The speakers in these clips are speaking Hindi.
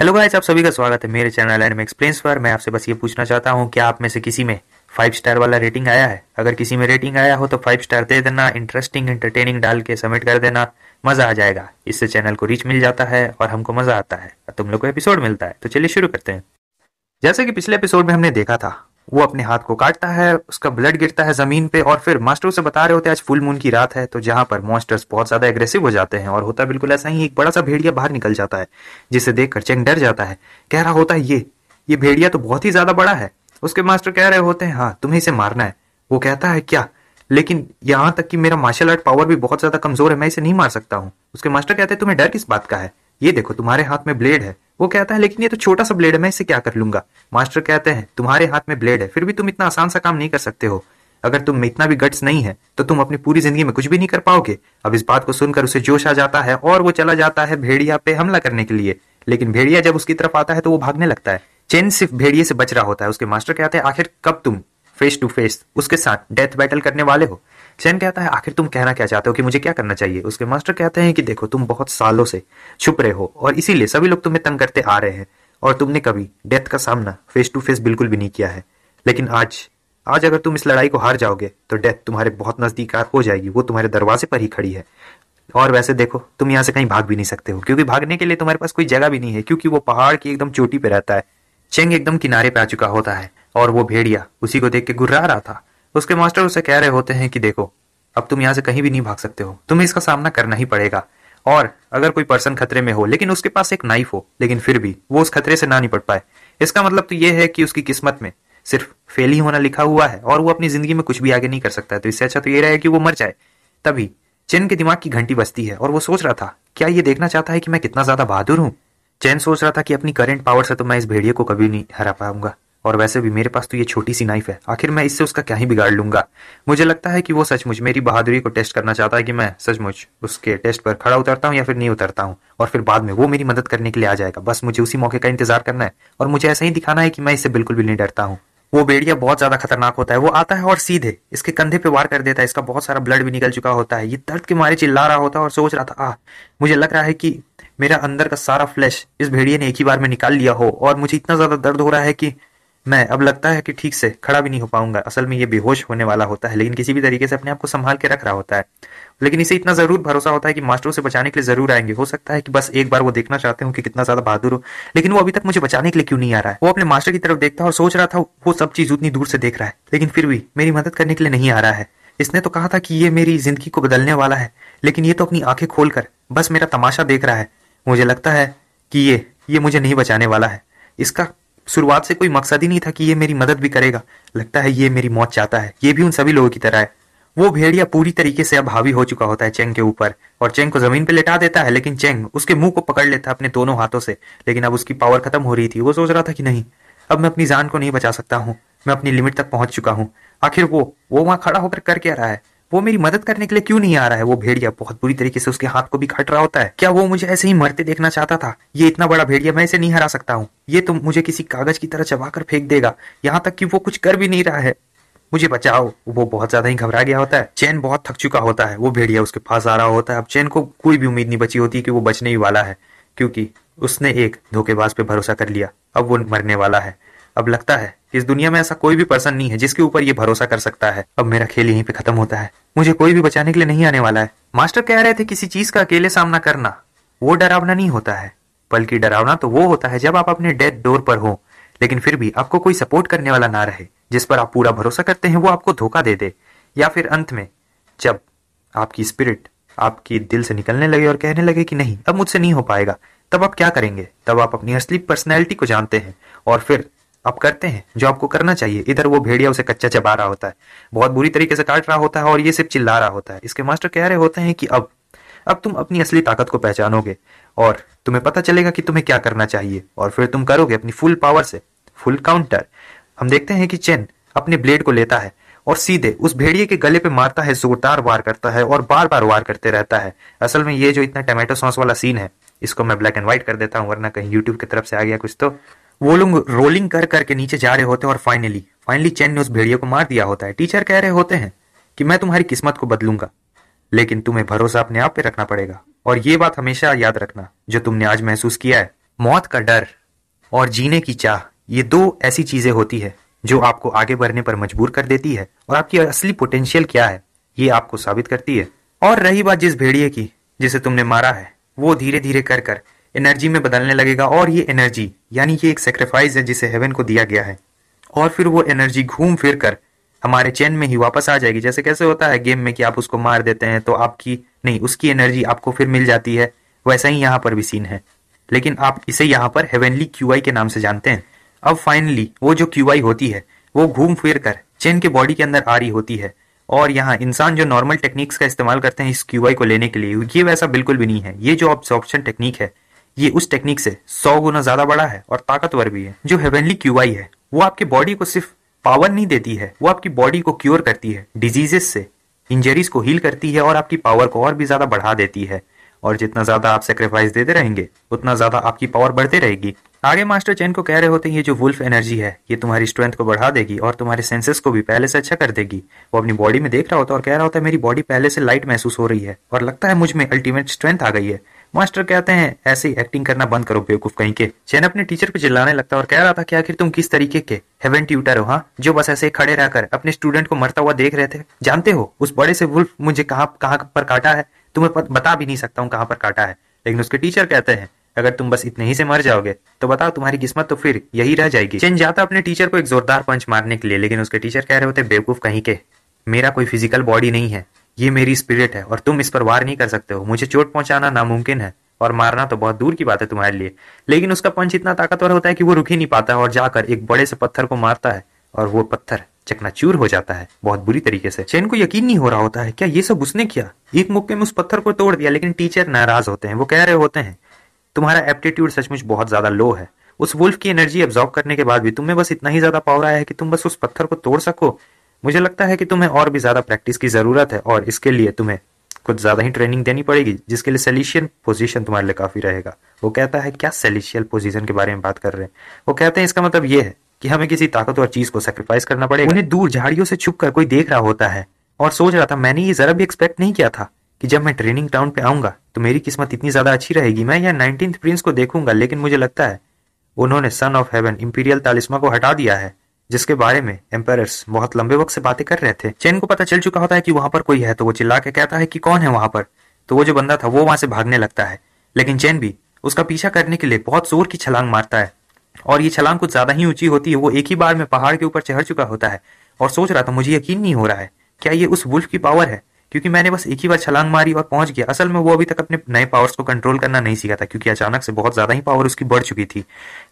हेलो गाइस आप सभी का स्वागत है मेरे चैनल एनम एक्सप्लेन्स पर मैं आपसे बस ये पूछना चाहता हूँ कि आप में से किसी में फाइव स्टार वाला रेटिंग आया है अगर किसी में रेटिंग आया हो तो फाइव स्टार दे देना इंटरेस्टिंग एंटरटेनिंग डाल के सबमिट कर देना मजा आ जाएगा इससे चैनल को रीच मिल जाता है और हमको मजा आता है तुम लोग को एपिसोड मिलता है तो चलिए शुरू करते हैं जैसे कि पिछले एपिसोड में हमने देखा था वो अपने हाथ को काटता है उसका ब्लड गिरता है जमीन पे और फिर मास्टर उसे बता रहे होते हैं आज फुल मून की रात है तो जहां पर मॉन्स्टर्स बहुत ज्यादा एग्रेसिव हो जाते हैं और होता बिल्कुल ऐसा ही एक बड़ा सा भेड़िया बाहर निकल जाता है जिसे देखकर चेंग डर जाता है कह रहा होता है ये ये भेड़िया तो बहुत ही ज्यादा बड़ा है उसके मास्टर कह रहे होते हैं हाँ तुम्हें इसे मारना है वो कहता है क्या लेकिन यहाँ तक कि मेरा मार्शल आर्ट पावर भी बहुत ज्यादा कमजोर है मैं इसे नहीं मार सकता हूँ उसके मास्टर कहते हैं तुम्हें डर किस बात का है ये देखो तुम्हारे हाथ में ब्लेड है वो कहता है लेकिन ये तो छोटा सा ब्लेड है मैं इसे क्या कर लूंगा मास्टर कहते हैं तुम्हारे हाथ में ब्लेड है फिर भी तुम इतना आसान सा काम नहीं कर सकते हो अगर तुम में इतना भी गट्स नहीं है तो तुम अपनी पूरी जिंदगी में कुछ भी नहीं कर पाओगे अब इस बात को सुनकर उसे जोश आ जाता है और वो चला जाता है भेड़िया पे हमला करने के लिए लेकिन भेड़िया जब उसकी तरफ आता है तो वो भागने लगता है चेन सिर्फ भेड़िए से बच रहा होता है उसके मास्टर कहते हैं आखिर कब तुम फेस टू फेस उसके साथ डेथ बैटल करने वाले हो चैन कहता है आखिर तुम कहना क्या चाहते हो कि मुझे क्या करना चाहिए उसके मास्टर कहते हैं कि देखो तुम बहुत सालों से छुप रहे हो और इसीलिए सभी लोग तुम्हें तंग करते आ रहे हैं और तुमने कभी डेथ का सामना फेस टू फेस बिल्कुल भी नहीं किया है लेकिन आज आज अगर तुम इस लड़ाई को हार जाओगे तो डेथ तुम्हारे बहुत नजदीक हो जाएगी वो तुम्हारे दरवाजे पर ही खड़ी है और वैसे देखो तुम यहाँ से कहीं भाग भी नहीं सकते हो क्योंकि भागने के लिए तुम्हारे पास कोई जगह भी नहीं है क्योंकि वो पहाड़ की एकदम चोटी पे रहता है चेंग एकदम किनारे पे आ चुका होता है और वो भेड़िया उसी को देख के गुर्रा रहा था उसके मास्टर उसे कह रहे होते हैं कि देखो अब तुम यहां से कहीं भी नहीं भाग सकते हो तुम्हें इसका सामना करना ही पड़ेगा और अगर कोई पर्सन खतरे में हो लेकिन उसके पास एक नाइफ हो लेकिन फिर भी वो उस खतरे से ना निपट पाए इसका मतलब तो ये है कि उसकी किस्मत में सिर्फ फेल ही होना लिखा हुआ है और वो अपनी जिंदगी में कुछ भी आगे नहीं कर सकता है तो इससे अच्छा तो ये रहा है कि वो मर जाए तभी चैन के दिमाग की घंटी बजती है और वो सोच रहा था क्या ये देखना चाहता है कि मैं कितना ज्यादा बहादुर हूँ चैन सोच रहा था कि अपनी करंट पावर से तो मैं इस भेड़िए को कभी नहीं हरा पाऊंगा और वैसे भी मेरे पास तो ये छोटी सी नाइफ है आखिर मैं इससे उसका क्या ही बिगाड़ लूंगा मुझे लगता है कि वो सचमुच मेरी बहादुरी को टेस्ट करना चाहता है कि मैं सचमुच उसके टेस्ट पर खड़ा उतरता हूँ या फिर नहीं उतरता हूँ और फिर बाद में वो मेरी मदद करने के लिए आ जाएगा बस मुझे उसी मौके का इंतजार करना है और मुझे ऐसा ही दिखाना है कि मैं इससे बिल्कुल भी नहीं डरता हूँ वो बेड़िया बहुत ज्यादा खतरनाक होता है वो आता है और सीधे इसके कंधे पे वार कर देता है इसका बहुत सारा ब्लड भी निकल चुका होता है ये दर्द के मारे चिल्ला रहा होता है और सोच रहा था आ मुझे लग रहा है कि मेरा अंदर का सारा फ्लैश इस भेड़िए ने एक ही बार में निकाल लिया हो और मुझे इतना ज्यादा दर्द हो रहा है कि मैं अब लगता है कि ठीक से खड़ा भी नहीं हो पाऊंगा असल में ये बेहोश होने वाला होता है लेकिन किसी भी तरीके से अपने आप को संभाल के रख रहा होता है लेकिन इसे इतना जरूर भरोसा होता है कि मास्टर उसे बचाने के लिए जरूर आएंगे हो सकता है कि बस एक बार वो देखना चाहते हो कि कितना ज्यादा बहादुर हो लेकिन वो अभी तक मुझे बचाने के लिए क्यों नहीं आ रहा है वो अपने मास्टर की तरफ देखता है और सोच रहा था वो सब चीज उतनी दूर से देख रहा है लेकिन फिर भी मेरी मदद करने के लिए नहीं आ रहा है इसने तो कहा था कि ये मेरी जिंदगी को बदलने वाला है लेकिन ये तो अपनी आंखें खोलकर बस मेरा तमाशा देख रहा है मुझे लगता है कि ये ये मुझे नहीं बचाने वाला है इसका शुरुआत से कोई मकसद ही नहीं था कि ये मेरी मदद भी करेगा लगता है ये मेरी मौत चाहता है ये भी उन सभी लोगों की तरह है वो भेड़िया पूरी तरीके से अब हावी हो चुका होता है चेंग के ऊपर और चेंग को जमीन पर लेटा देता है लेकिन चेंग उसके मुंह को पकड़ लेता है अपने दोनों हाथों से लेकिन अब उसकी पावर खत्म हो रही थी वो सोच रहा था कि नहीं अब मैं अपनी जान को नहीं बचा सकता हूँ मैं अपनी लिमिट तक पहुंच चुका हूँ आखिर वो वो वहां खड़ा होकर कर क्या रहा है वो मेरी मदद करने के लिए क्यों नहीं आ रहा है वो भेड़िया बहुत बुरी तरीके से उसके हाथ को भी खट रहा होता है क्या वो मुझे ऐसे ही मरते देखना चाहता था ये इतना बड़ा भेड़िया मैं इसे नहीं हरा सकता हूँ ये तो मुझे किसी कागज की तरह चबा कर फेंक देगा यहाँ तक की वो कुछ कर भी नहीं रहा है मुझे बचाओ वो बहुत ज्यादा ही घबरा गया होता है चैन बहुत थक चुका होता है वो भेड़िया उसके पास आ रहा होता है अब चैन को कोई भी उम्मीद नहीं बची होती कि वो बचने ही वाला है क्योंकि उसने एक धोखेबाज पे भरोसा कर लिया अब वो मरने वाला है अब लगता है इस दुनिया में ऐसा कोई भी पर्सन नहीं है जिसके ऊपर ये भरोसा कर सकता है अब मेरा खेल यहीं पे खत्म होता है मुझे कोई भी बचाने के लिए नहीं आने वाला है मास्टर कह रहे थे किसी चीज का अकेले सामना करना वो डरावना नहीं होता है बल्कि डरावना तो वो होता है जब आप अपने डेथ डोर पर हो लेकिन फिर भी आपको कोई सपोर्ट करने वाला ना रहे जिस पर आप पूरा भरोसा करते हैं वो आपको धोखा दे दे या फिर अंत में जब आपकी स्पिरिट आपकी दिल से निकलने लगे और कहने लगे कि नहीं अब मुझसे नहीं हो पाएगा तब आप क्या करेंगे तब आप अपनी असली पर्सनैलिटी को जानते हैं और फिर आप करते हैं जो आपको करना चाहिए इधर वो भेड़िया उसे कच्चा चबा रहा होता है बहुत बुरी तरीके से काट रहा होता है और ये सिर्फ चिल्ला रहा होता है इसके मास्टर कह रहे होते हैं कि अब अब तुम अपनी असली ताकत को पहचानोगे और तुम्हें पता चलेगा कि तुम्हें क्या करना चाहिए और फिर तुम करोगे अपनी फुल पावर से फुल काउंटर हम देखते हैं कि चेन अपने ब्लेड को लेता है और सीधे उस भेड़िए के गले पे मारता है जोरदार वार करता है और बार बार वार करते रहता है असल में ये जो इतना टमाटो सॉस वाला सीन है इसको मैं ब्लैक एंड व्हाइट कर देता हूँ वरना कहीं यूट्यूब की तरफ से आ गया कुछ तो वो लोग रोलिंग कर करके नीचे जा रहे होते हैं और फाइनली फाइनली चैन ने उस भेड़िए को मार दिया होता है टीचर कह रहे होते हैं कि मैं तुम्हारी किस्मत को बदलूंगा लेकिन तुम्हें भरोसा अपने आप पे रखना पड़ेगा और ये बात हमेशा याद रखना जो तुमने आज महसूस किया है मौत का डर और जीने की चाह ये दो ऐसी चीजें होती है जो आपको आगे बढ़ने पर मजबूर कर देती है और आपकी असली पोटेंशियल क्या है ये आपको साबित करती है और रही बात जिस भेड़िए की जिसे तुमने मारा है वो धीरे धीरे कर कर एनर्जी में बदलने लगेगा और ये एनर्जी यानी ये एक सेक्रीफाइस है जिसे हेवन को दिया गया है और फिर वो एनर्जी घूम फिर कर हमारे चैन में ही वापस आ जाएगी जैसे कैसे होता है गेम में कि आप उसको मार देते हैं तो आपकी नहीं उसकी एनर्जी आपको फिर मिल जाती है वैसा ही यहाँ पर भी सीन है लेकिन आप इसे यहाँ पर हेवनली क्यू के नाम से जानते हैं अब फाइनली वो जो क्यू होती है वो घूम फिर कर चैन के बॉडी के अंदर आ रही होती है और यहाँ इंसान जो नॉर्मल टेक्निक्स का इस्तेमाल करते हैं इस क्यू को लेने के लिए ये वैसा बिल्कुल भी नहीं है ये जो ऑब्जॉर्प्शन टेक्निक है ये उस टेक्निक से सौ गुना ज्यादा बड़ा है और ताकतवर भी है जो हेवनली क्यू है वो आपके बॉडी को सिर्फ पावर नहीं देती है वो आपकी बॉडी को क्योर करती है डिजीजेस से इंजरीज को हील करती है और आपकी पावर को और भी ज्यादा बढ़ा देती है और जितना ज्यादा आप सेक्रीफाइस देते रहेंगे उतना ज्यादा आपकी पावर बढ़ते रहेगी आगे मास्टर चैन को कह रहे होते हैं ये जो वुल्फ एनर्जी है ये तुम्हारी स्ट्रेंथ को बढ़ा देगी और तुम्हारे सेंसेस को भी पहले से अच्छा कर देगी वो अपनी बॉडी में देख रहा होता है और कह रहा होता है मेरी बॉडी पहले से लाइट महसूस हो रही है और लगता है मुझ में अल्टीमेट स्ट्रेंथ आ गई है मास्टर कहते हैं ऐसे ही एक्टिंग करना बंद करो बेवकूफ कहीं के चैन अपने टीचर को चिल्लाने लगता और कह रहा था कि आखिर तुम किस तरीके के हेवन ट्यूटर हो हाँ जो बस ऐसे खड़े रहकर अपने स्टूडेंट को मरता हुआ देख रहे थे जानते हो उस बड़े से वुल्फ मुझे कहाँ कहाँ पर काटा है तुम्हें बता भी नहीं सकता हूँ कहाँ पर काटा है लेकिन उसके टीचर कहते हैं अगर तुम बस इतने ही से मर जाओगे तो बताओ तुम्हारी किस्मत तो फिर यही रह जाएगी चैन जाता अपने टीचर को एक जोरदार पंच मारने के लिए लेकिन उसके टीचर कह रहे होते बेवकूफ कहीं के मेरा कोई फिजिकल बॉडी नहीं है ये मेरी स्पिरिट है और तुम इस पर वार नहीं कर सकते हो मुझे चोट पहुंचाना नामुमकिन है और मारना तो बहुत दूर की बात है तुम्हारे लिए लेकिन उसका पंच इतना ताकतवर होता है कि वो रुक ही नहीं पाता और जाकर एक बड़े से पत्थर को मारता है और वो पत्थर चकनाचूर हो जाता है बहुत बुरी तरीके से चैन को यकीन नहीं हो रहा होता है क्या ये सब उसने किया एक मुक्के में उस पत्थर को तोड़ दिया लेकिन टीचर नाराज होते हैं वो कह रहे होते हैं तुम्हारा एप्टीट्यूड सचमुच बहुत ज्यादा लो है उस वुल्फ की एनर्जी एब्जॉर्ब करने के बाद भी तुम्हें बस इतना ही ज्यादा पावर आया है कि तुम बस उस पत्थर को तोड़ सको मुझे लगता है कि तुम्हें और भी ज़्यादा प्रैक्टिस की ज़रूरत है और इसके लिए तुम्हें कुछ ज़्यादा ही ट्रेनिंग देनी पड़ेगी जिसके लिए सेलिशियल पोजीशन तुम्हारे लिए काफ़ी रहेगा वो कहता है क्या सेलिशियल पोजीशन के बारे में बात कर रहे हैं वो कहते हैं इसका मतलब ये है कि हमें किसी ताकतवर चीज़ को सेक्रीफाइस करना पड़ेगा उन्हें दूर झाड़ियों से छुप कर कोई देख रहा होता है और सोच रहा था मैंने ये ज़रा भी एक्सपेक्ट नहीं किया था कि जब मैं ट्रेनिंग ग्राउंड पे आऊंगा तो मेरी किस्मत इतनी ज़्यादा अच्छी रहेगी मैं यहाँ नाइनटीन प्रिंस को देखूंगा लेकिन मुझे लगता है उन्होंने son of heaven imperial talisman को हटा दिया है जिसके बारे में एम्पायरस बहुत लंबे वक्त से बातें कर रहे थे चेन को पता चल चुका होता है कि वहां पर कोई है तो वो चिल्ला के कहता है कि कौन है वहां पर तो वो जो बंदा था वो वहां से भागने लगता है लेकिन चेन भी उसका पीछा करने के लिए बहुत जोर की छलांग मारता है और ये छलांग कुछ ज्यादा ही ऊंची होती है वो एक ही बार में पहाड़ के ऊपर चढ़ चुका होता है और सोच रहा था मुझे यकीन नहीं हो रहा है क्या ये उस वुल्फ की पावर है क्योंकि मैंने बस एक ही बार छलांग मारी और पहुंच गया असल में वो अभी तक अपने नए पावर्स को कंट्रोल करना नहीं सीखा था क्योंकि अचानक से बहुत ज्यादा ही पावर उसकी बढ़ चुकी थी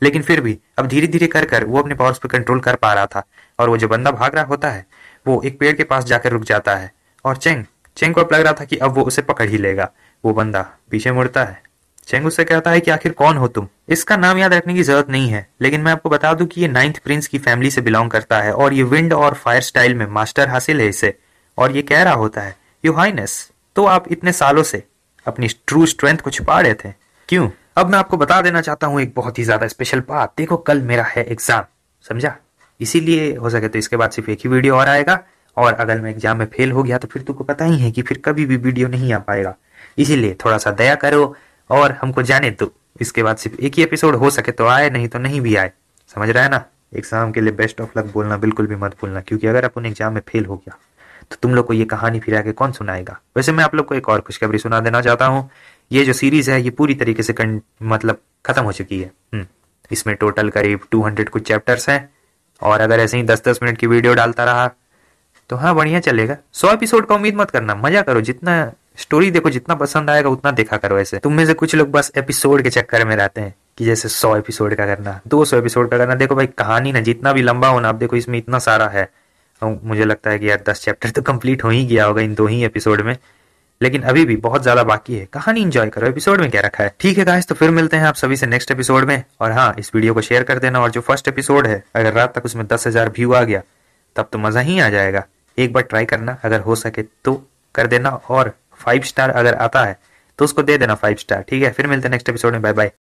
लेकिन फिर भी अब धीरे धीरे कर कर वो अपने पावर्स पर कंट्रोल कर पा रहा था और वो जो बंदा भाग रहा होता है वो एक पेड़ के पास जाकर रुक जाता है और चेंग चेंग को अब लग रहा था कि अब वो उसे पकड़ ही लेगा वो बंदा पीछे मुड़ता है चेंग उससे कहता है कि आखिर कौन हो तुम इसका नाम याद रखने की जरूरत नहीं है लेकिन मैं आपको बता दूं कि ये नाइन्थ प्रिंस की फैमिली से बिलोंग करता है और ये विंड और फायर स्टाइल में मास्टर हासिल है इसे और ये कह रहा होता है हाइनेस तो आप इतने सालों से अपनी ट्रू स्ट्रेंथ को छुपा रहे थे क्यों अब मैं आपको बता देना चाहता हूँ एक बहुत ही ज्यादा स्पेशल बात देखो कल मेरा है एग्जाम समझा इसीलिए हो सके तो इसके बाद सिर्फ एक ही वीडियो और आएगा और अगर मैं एग्जाम में फेल हो गया तो फिर तुमको पता ही है कि फिर कभी भी वीडियो नहीं आ पाएगा इसीलिए थोड़ा सा दया करो और हमको जाने दो इसके बाद सिर्फ एक ही एपिसोड हो सके तो आए नहीं तो नहीं भी आए समझ रहा है ना एग्जाम के लिए बेस्ट ऑफ लक बोलना बिल्कुल भी मत भूलना क्योंकि अगर अपन एग्जाम में फेल हो गया तो तुम लोग को ये कहानी फिर आगे कौन सुनाएगा वैसे मैं आप लोग को एक और खुशखबरी सुना देना चाहता हूँ ये जो सीरीज है ये पूरी तरीके से मतलब खत्म हो चुकी है हम्म। इसमें टोटल करीब 200 कुछ चैप्टर्स हैं और अगर ऐसे ही 10-10 मिनट की वीडियो डालता रहा तो हाँ बढ़िया चलेगा सौ एपिसोड का उम्मीद मत करना मजा करो जितना स्टोरी देखो जितना पसंद आएगा उतना देखा करो ऐसे तुम में से कुछ लोग बस एपिसोड के चक्कर में रहते हैं कि जैसे सौ एपिसोड का करना दो सौ एपिसोड का करना देखो भाई कहानी ना जितना भी लंबा होना आप देखो इसमें इतना सारा है मुझे लगता है कि यार दस चैप्टर तो कंप्लीट हो ही गया होगा इन दो ही एपिसोड में लेकिन अभी भी बहुत ज्यादा बाकी है कहानी इंजॉय करो एपिसोड में क्या रखा है ठीक है गाइस तो फिर मिलते हैं आप सभी से नेक्स्ट एपिसोड में और हाँ इस वीडियो को शेयर कर देना और जो फर्स्ट एपिसोड है अगर रात तक उसमें दस हजार व्यू आ गया तब तो मजा ही आ जाएगा एक बार ट्राई करना अगर हो सके तो कर देना और फाइव स्टार अगर आता है तो उसको दे देना फाइव स्टार ठीक है फिर मिलते हैं नेक्स्ट एपिसोड में बाय बाय